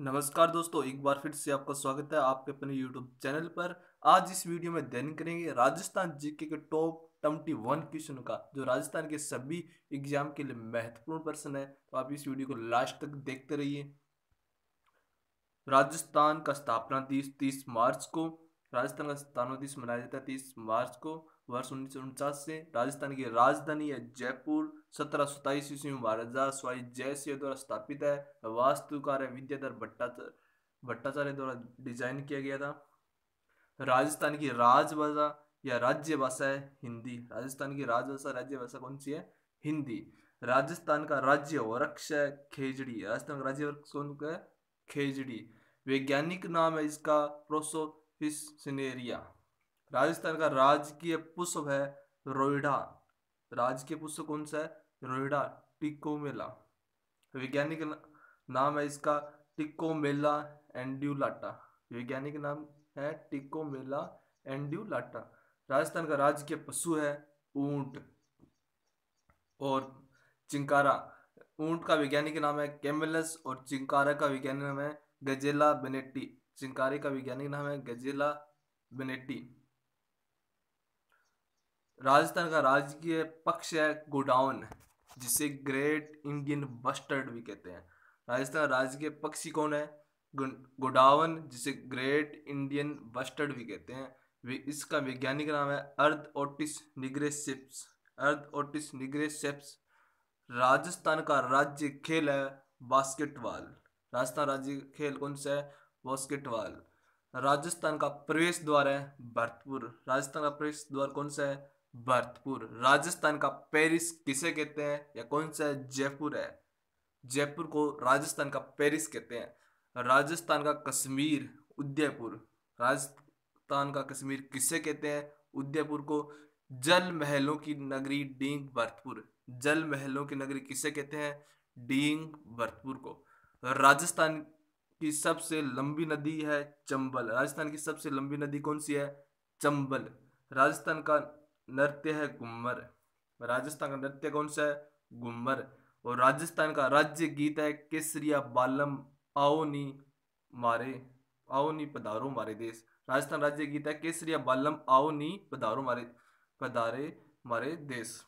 नमस्कार दोस्तों एक बार फिर से आपका स्वागत है आपके अपने YouTube चैनल पर आज इस वीडियो में अध्ययन करेंगे राजस्थान जीके के टॉप ट्वेंटी वन क्वेश्चन का जो राजस्थान के सभी एग्जाम के लिए महत्वपूर्ण प्रश्न है तो आप इस वीडियो को लास्ट तक देखते रहिए राजस्थान का स्थापना दिवस तीस मार्च को राजस्थान का स्थापना दिवस मनाया जाता है तीस मार्च को वर्ष उन्नीस से राजस्थान की राजधानी है जयपुर सत्रह सताईस ईस्वी में महाराजा स्वाई जय सिंह द्वारा स्थापित है वास्तुकार विद्याधर भट्टाचार्य भट्टाचार्य द्वारा डिजाइन किया गया था राजस्थान की राजभाषा या राज्य भाषा है हिंदी राजस्थान की राजभाषा राज्य भाषा कौन सी है हिंदी राजस्थान का राज्य वृक्ष है खेजड़ी राजस्थान का राज्य वृक्ष कौन है खेजड़ी वैज्ञानिक नाम है इसका प्रोसो फिश राजस्थान का राजकीय पुष्प है रोइडा राजकीय पुष्प कौन सा है रोइडा टिकोमेला वैज्ञानिक नाम है इसका टिकोमेला एंड्यूलाटा वैज्ञानिक नाम है टिकोमेला एंड्यूलाटा राजस्थान का राजकीय पशु है ऊंट और चिंकारा ऊंट का वैज्ञानिक नाम है कैमेलस और चिंकारा का वैज्ञानिक नाम है गजेला बेनेटी चिंकारी का वैज्ञानिक नाम है गजेला बेनेटी राजस्थान का राजकीय पक्ष है गोडाउन जिसे ग्रेट इंडियन बस्टर्ड भी कहते हैं राजस्थान राजकीय पक्षी कौन है गोडावन जिसे ग्रेट इंडियन बस्टर्ड भी कहते हैं वे इसका वैज्ञानिक नाम है अर्ध ओटिस निग्रेसिप्स अर्ध ओटिस निग्रेसिप्स राजस्थान का राज्य खेल है बास्केटबॉल राजस्थान राज्य खेल कौन सा है मॉस्किटवाल राजस्थान का प्रवेश द्वार है भरतपुर राजस्थान का प्रवेश द्वार कौन सा है भरतपुर राजस्थान का पेरिस किसे कहते हैं या कौन सा है जयपुर है जयपुर को राजस्थान का पेरिस कहते हैं राजस्थान का कश्मीर उदयपुर राजस्थान का कश्मीर किसे कहते हैं उदयपुर को जल महलों की नगरी डींग भरतपुर जल महलों की नगरी किसे कहते हैं डींग भरतपुर को राजस्थान की सबसे लंबी नदी है चंबल राजस्थान की सबसे लंबी नदी कौन सी है चंबल राजस्थान का नृत्य है घुमर राजस्थान का नृत्य कौन सा है घुमर और राजस्थान का राज्य गीत है केसरिया बालम आओ नी मारे आओ नी पधारो मारे देश राजस्थान राज्य गीत है केसरिया बालम आओ नी पधारो मारे पधारे मारे देश